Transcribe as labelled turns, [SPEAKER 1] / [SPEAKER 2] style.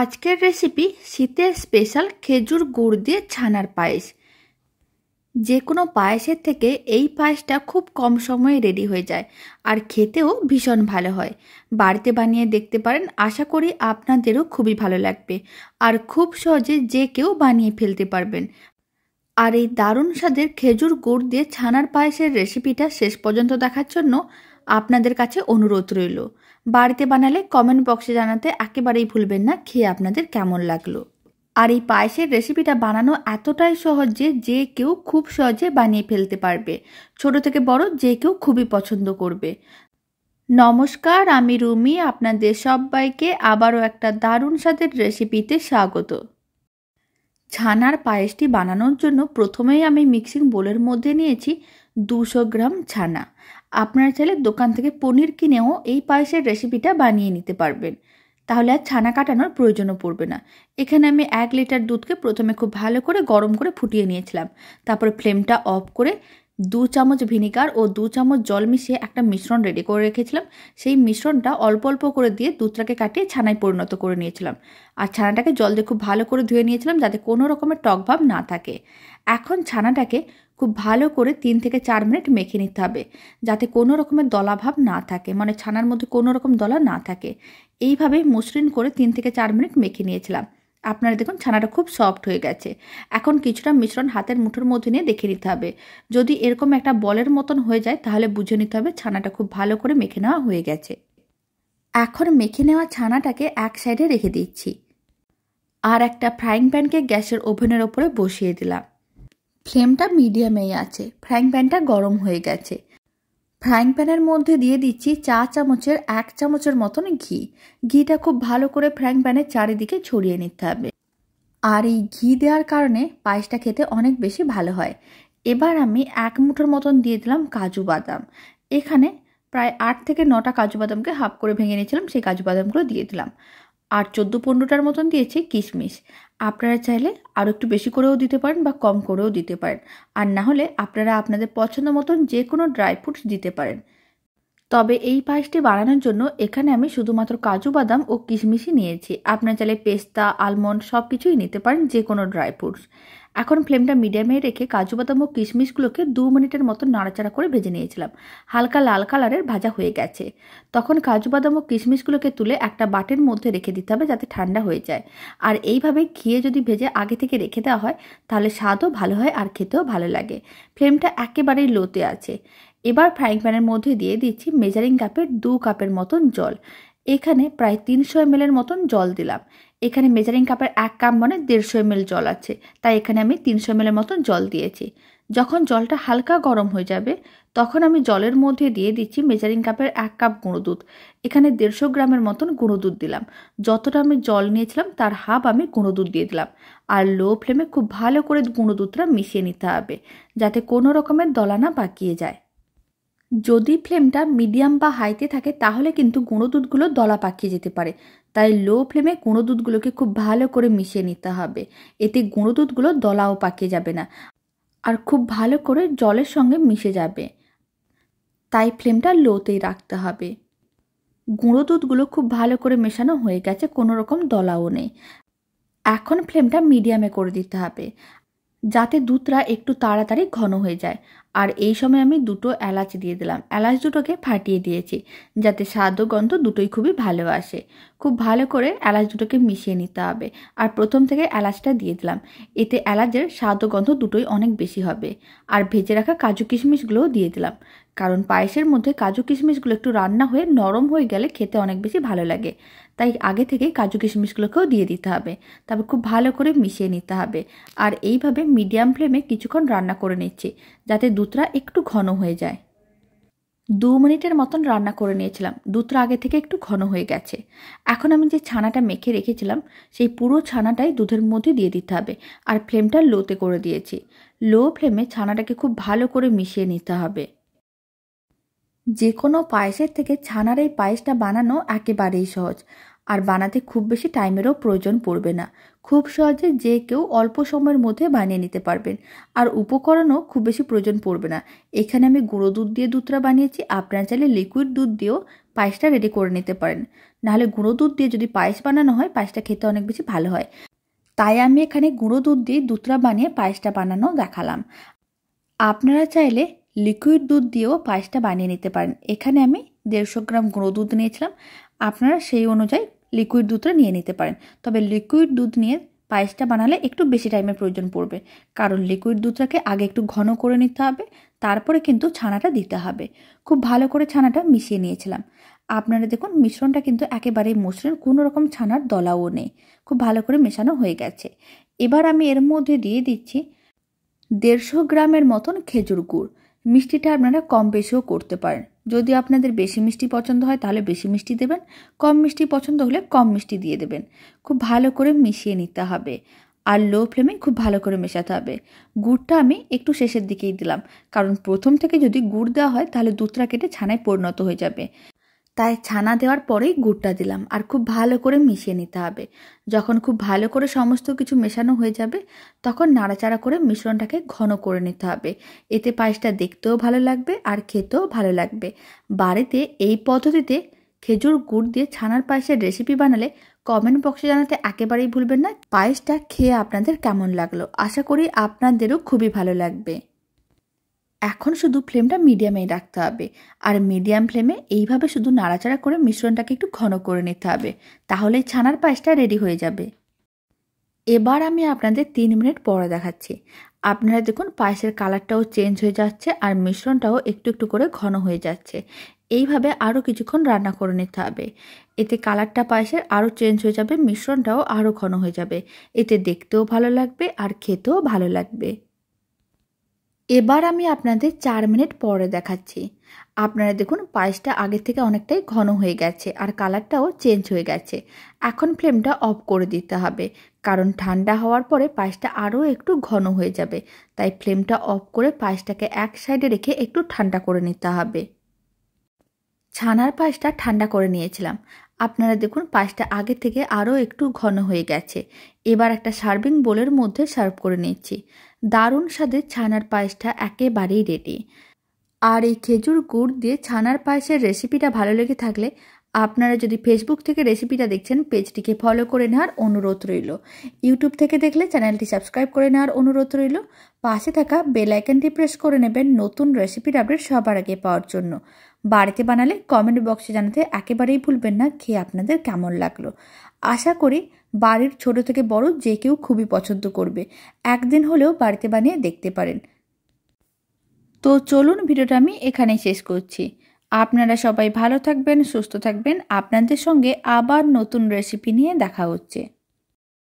[SPEAKER 1] আজকের রেসিপি শীতের স্পেশাল খেজুর গুড় দিয়ে ছানার পায়েস যে কোনো পায়েসের থেকে এই পায়েসটা খুব কম সময়ে রেডি হয়ে যায় আর খেতেও ভীষণ ভালো হয় বাড়িতে বানিয়ে দেখতে পারেন আশা করি আপনাদেরও খুবই ভালো লাগবে আর খুব সহজে যে কেউ বানিয়ে ফেলতে পারবেন আর এই দারুণ স্বাদের খেজুর গুড় দিয়ে ছানার পায়েসের রেসিপিটা শেষ পর্যন্ত দেখার জন্য আপনাদের কাছে অনুরোধ রইল বাড়িতে বানালে কমেন্ট বক্সে জানাতে একেবারেই ভুলবেন না খেয়ে আপনাদের কেমন লাগলো আর এই পায়েসের রেসিপিটা বানানো এতটাই সহজ যে যে কেউ খুব সহজে বানিয়ে ফেলতে পারবে ছোট থেকে বড় যে কেউ খুবই পছন্দ করবে নমস্কার আমি রুমি আপনাদের সবাইকে আবারও একটা দারুণ স্বাদের রেসিপিতে স্বাগত ছানার পায়েসটি বানানোর জন্য প্রথমেই আমি মিক্সিং বোলের মধ্যে নিয়েছি দুশো গ্রাম ছানা আপনারা চাইলে দোকান থেকে পনির কিনেও এই পায়েসের রেসিপিটা বানিয়ে নিতে পারবেন তাহলে আর ছানা কাটানোর প্রয়োজনও পড়বে না এখানে আমি এক লিটার দুধকে প্রথমে খুব ভালো করে গরম করে ফুটিয়ে নিয়েছিলাম তারপর ফ্লেমটা অফ করে দু চামচ ভিনিগার ও দু চামচ জল মিশিয়ে একটা মিশ্রণ রেডি করে রেখেছিলাম সেই মিশ্রণটা অল্প অল্প করে দিয়ে দুধটাকে কাটিয়ে ছানায় পরিণত করে নিয়েছিলাম আর ছানাটাকে জল দিয়ে খুব ভালো করে ধুয়ে নিয়েছিলাম যাতে কোনো রকমের টক ভাব না থাকে এখন ছানাটাকে খুব ভালো করে তিন থেকে চার মিনিট মেখে নিতে হবে যাতে কোনো রকমের দলাভাব না থাকে মানে ছানার মধ্যে কোনো রকম দলা না থাকে এইভাবে মসৃণ করে তিন থেকে চার মিনিট মেখে নিয়েছিলাম আপনারা দেখুন ছানাটা খুব সফট হয়ে গেছে এখন কিছুটা মিশ্রণ হাতের মুঠোর মধ্যে নিয়ে দেখে নিতে হবে যদি এরকম একটা বলের মতন হয়ে যায় তাহলে বুঝে নিতে হবে ছানাটা খুব ভালো করে মেখে নেওয়া হয়ে গেছে এখন মেখে নেওয়া ছানাটাকে এক সাইডে রেখে দিচ্ছি আর একটা ফ্রাইং প্যানকে গ্যাসের ওভেনের ওপরে বসিয়ে দিলাম ফ্লেমটা মিডিয়ামেই আছে ফ্রাইং প্যানটা গরম হয়ে গেছে ফ্রাইং প্যানের মধ্যে দিয়ে দিচ্ছি চা চামচের এক চামচের মতন ঘি ঘিটা খুব ভালো করে ফ্রাইং প্যানের চারিদিকে ছড়িয়ে নিতে হবে আর এই ঘি দেওয়ার কারণে পায়েসটা খেতে অনেক বেশি ভালো হয় এবার আমি এক মুঠোর মতন দিয়ে দিলাম কাজু বাদাম এখানে প্রায় আট থেকে নটা কাজু বাদামকে হাফ করে ভেঙে নিয়েছিলাম সেই কাজু বাদামগুলো দিয়ে দিলাম আর চোদ্দো পনেরোটার মতন দিয়েছি কিশমিশ আপনারা চাইলে আরও একটু বেশি করেও দিতে পারেন বা কম করেও দিতে পারেন আর না হলে আপনারা আপনাদের পছন্দ মতন যে কোনো ড্রাই ফ্রুটস দিতে পারেন তবে এই পায়েসটি বানানোর জন্য এখানে আমি শুধুমাত্র কাজু বাদাম ও কিশমিশই নিয়েছি আপনারা চাইলে পেস্তা আলমন্ড সব কিছুই নিতে পারেন যে কোনো ড্রাই ফ্রুটস এখন ফ্লেমটা মিডিয়ামে রেখে কাজু বাদাম ও কিশমিশগুলোকে দু মিনিটের মতো নাড়াচাড়া করে ভেজে নিয়েছিলাম হালকা লাল কালারের ভাজা হয়ে গেছে তখন কাজু বাদাম ও কিশমিশগুলোকে তুলে একটা বাটির মধ্যে রেখে দিতে হবে যাতে ঠান্ডা হয়ে যায় আর এইভাবে ঘিয়ে যদি ভেজে আগে থেকে রেখে দেওয়া হয় তাহলে স্বাদও ভালো হয় আর খেতেও ভালো লাগে ফ্লেমটা একেবারেই লোতে আছে এবার ফ্রাইং প্যানের মধ্যে দিয়ে দিচ্ছি মেজারিং কাপের দু কাপের মতন জল এখানে প্রায় তিনশো এমএলের মতন জল দিলাম এখানে মেজারিং কাপের এক কাপ মানে দেড়শো এমএল জল আছে তাই এখানে আমি তিনশো এলের মতন জল দিয়েছি যখন জলটা হালকা গরম হয়ে যাবে তখন আমি জলের মধ্যে দিয়ে দিচ্ছি মেজারিং কাপের এক কাপ গুঁড়ো দুধ এখানে দেড়শো গ্রামের মতন গুঁড়ো দুধ দিলাম যতটা আমি জল নিয়েছিলাম তার হাফ আমি গুঁড়ো দুধ দিয়ে দিলাম আর লো ফ্লেমে খুব ভালো করে গুঁড়ো দুধটা মিশিয়ে নিতে হবে যাতে কোনো রকমের দলা না পাকিয়ে যায় যদি ফ্লেমটা মিডিয়াম বা হাইতে থাকে তাহলে কিন্তু গুঁড়ো দুধগুলো দলা পাকিয়ে যেতে পারে তাই লো ফ্লেমে গুঁড়ো দুধগুলোকে খুব ভালো করে মিশিয়ে নিতে হবে এতে গুঁড়ো দুধগুলো দলাও পাকিয়ে যাবে না আর খুব ভালো করে জলের সঙ্গে মিশে যাবে তাই ফ্লেমটা লোতেই রাখতে হবে গুঁড়ো দুধগুলো খুব ভালো করে মেশানো হয়ে গেছে কোনো রকম দলাও নেই এখন ফ্লেমটা মিডিয়ামে করে দিতে হবে যাতে দুধটা একটু তাড়াতাড়ি ঘন হয়ে যায় আর এই সময় আমি দুটো এলাচ দিয়ে দিলাম এলাচ দুটোকে ফাটিয়ে দিয়েছি যাতে স্বাদ ও গন্ধ দুটোই খুবই ভালো আসে খুব ভালো করে এলাচ দুটোকে মিশিয়ে নিতে হবে আর প্রথম থেকে এলাচটা দিয়ে দিলাম এতে এলাচের স্বাদ ও গন্ধ দুটোই অনেক বেশি হবে আর ভেজে রাখা কাজু কিশমিশগুলোও দিয়ে দিলাম কারণ পায়েসের মধ্যে কাজু কিশমিশগুলো একটু রান্না হয়ে নরম হয়ে গেলে খেতে অনেক বেশি ভালো লাগে তাই আগে থেকে কাজু কিশমিশগুলোকেও দিয়ে দিতে হবে তারপর খুব ভালো করে মিশিয়ে নিতে হবে আর এইভাবে মিডিয়াম ফ্লেমে কিছুক্ষণ রান্না করে নিচ্ছি যাতে দু দুধটা একটু ঘন হয়ে যায় দু মিনিটের মতন রান্না করে নিয়েছিলাম দুধটা আগে থেকে একটু ঘন হয়ে গেছে এখন আমি যে ছানাটা মেখে রেখেছিলাম সেই পুরো ছানাটাই দুধের মধ্যে দিয়ে দিতে হবে আর ফ্লেমটা লোতে করে দিয়েছি লো ফ্লেমে ছানাটাকে খুব ভালো করে মিশিয়ে নিতে হবে যে কোনো পায়েসের থেকে ছানার এই পায়েসটা বানানো একেবারেই সহজ আর বানাতে খুব বেশি টাইমেরও প্রয়োজন পড়বে না খুব সহজে যে কেউ অল্প সময়ের মধ্যে বানিয়ে নিতে পারবেন আর উপকরণও খুব বেশি প্রয়োজন পড়বে না এখানে আমি গুঁড়ো দুধ দিয়ে দুধটা বানিয়েছি আপনারা চাইলে লিকুইড দুধ দিয়েও পায়েসটা রেডি করে নিতে পারেন নাহলে গুঁড়ো দুধ দিয়ে যদি পায়েস বানানো হয় পায়েসটা খেতে অনেক বেশি ভালো হয় তাই আমি এখানে গুঁড়ো দুধ দিয়ে দুধটা বানিয়ে পায়েসটা বানানো দেখালাম আপনারা চাইলে লিকুইড দুধ দিয়েও পায়েসটা বানিয়ে নিতে পারেন এখানে আমি দেড়শো গ্রাম গুঁড়ো দুধ নিয়েছিলাম আপনারা সেই অনুযায়ী লিকুইড দুধটা নিয়ে নিতে পারেন তবে লিকুইড দুধ নিয়ে পায়েসটা বানালে একটু বেশি টাইমের প্রয়োজন পড়বে কারণ লিকুইড দুধটাকে আগে একটু ঘন করে নিতে হবে তারপরে কিন্তু ছানাটা দিতে হবে খুব ভালো করে ছানাটা মিশিয়ে নিয়েছিলাম আপনারা দেখুন মিশ্রণটা কিন্তু একেবারেই মসৃণ কোনো রকম ছানার দলাও নেই খুব ভালো করে মেশানো হয়ে গেছে এবার আমি এর মধ্যে দিয়ে দিচ্ছি দেড়শো গ্রামের মতন খেজুর গুড় মিষ্টিটা আপনারা কম বেশিও করতে পারেন যদি আপনাদের বেশি মিষ্টি পছন্দ হয় তাহলে বেশি মিষ্টি দেবেন কম মিষ্টি পছন্দ হলে কম মিষ্টি দিয়ে দেবেন খুব ভালো করে মিশিয়ে নিতে হবে আর লো ফ্লেমে খুব ভালো করে মেশাতে হবে গুড়টা আমি একটু শেষের দিকেই দিলাম কারণ প্রথম থেকে যদি গুড় দেওয়া হয় তাহলে দুধটা কেটে ছানায় পরিণত হয়ে যাবে তাই ছানা দেওয়ার পরেই গুড়টা দিলাম আর খুব ভালো করে মিশিয়ে নিতে হবে যখন খুব ভালো করে সমস্ত কিছু মেশানো হয়ে যাবে তখন নাড়াচাড়া করে মিশ্রণটাকে ঘন করে নিতে হবে এতে পায়েসটা দেখতেও ভালো লাগবে আর খেতেও ভালো লাগবে বাড়িতে এই পদ্ধতিতে খেজুর গুড় দিয়ে ছানার পায়েসের রেসিপি বানালে কমেন্ট বক্সে জানাতে একেবারেই ভুলবেন না পায়েসটা খেয়ে আপনাদের কেমন লাগলো আশা করি আপনাদেরও খুবই ভালো লাগবে এখন শুধু ফ্লেমটা মিডিয়ামেই রাখতে হবে আর মিডিয়াম ফ্লেমে এইভাবে শুধু নাড়াচাড়া করে মিশ্রণটাকে একটু ঘন করে নিতে হবে তাহলে ছানার পায়েসটা রেডি হয়ে যাবে এবার আমি আপনাদের তিন মিনিট পরে দেখাচ্ছি আপনারা দেখুন পায়েসের কালারটাও চেঞ্জ হয়ে যাচ্ছে আর মিশ্রণটাও একটু একটু করে ঘন হয়ে যাচ্ছে এইভাবে আরও কিছুক্ষণ রান্না করে নিতে হবে এতে কালারটা পায়েসের আরও চেঞ্জ হয়ে যাবে মিশ্রণটাও আরও ঘন হয়ে যাবে এতে দেখতেও ভালো লাগবে আর খেতেও ভালো লাগবে এবার আমি আপনাদের চার মিনিট পরে দেখাচ্ছি আপনারা দেখুন পায়েসটা আগের থেকে অনেকটাই ঘন হয়ে গেছে আর কালারটাও চেঞ্জ হয়ে গেছে এখন ফ্লেমটা অফ করে দিতে হবে কারণ ঠান্ডা হওয়ার পরে পায়েসটা আরও একটু ঘন হয়ে যাবে তাই ফ্লেমটা অফ করে পায়েসটাকে এক সাইডে রেখে একটু ঠান্ডা করে নিতে হবে ছানার পায়েসটা ঠান্ডা করে নিয়েছিলাম আপনারা দেখুন পায়েসটা আগে থেকে আরও একটু ঘন হয়ে গেছে এবার একটা সার্ভিং বোলের মধ্যে সার্ভ করে নিচ্ছি দারুণ স্বাদের ছানার পায়েসটা একেবারেই রেডি আর এই খেজুর গুড় দিয়ে ছানার পায়েসের রেসিপিটা ভালো লেগে থাকলে আপনারা যদি ফেসবুক থেকে রেসিপিটা দেখছেন পেজটিকে ফলো করে নেওয়ার অনুরোধ রইল ইউটিউব থেকে দেখলে চ্যানেলটি সাবস্ক্রাইব করে নেওয়ার অনুরোধ রইল পাশে থাকা বেল প্রেস করে নেবেন নতুন রেসিপির আপডেট সবার আগে পাওয়ার জন্য বাড়িতে বানালে কমেন্ট বক্সে জানাতে একেবারেই ভুলবেন না খেয়ে আপনাদের কেমন লাগলো আশা করি বাড়ির ছোট থেকে বড় যে কেউ খুবই পছন্দ করবে একদিন হলেও বাড়িতে বানিয়ে দেখতে পারেন তো চলুন ভিডিওটা আমি এখানেই শেষ করছি আপনারা সবাই ভালো থাকবেন সুস্থ থাকবেন আপনাদের সঙ্গে আবার নতুন রেসিপি নিয়ে দেখা হচ্ছে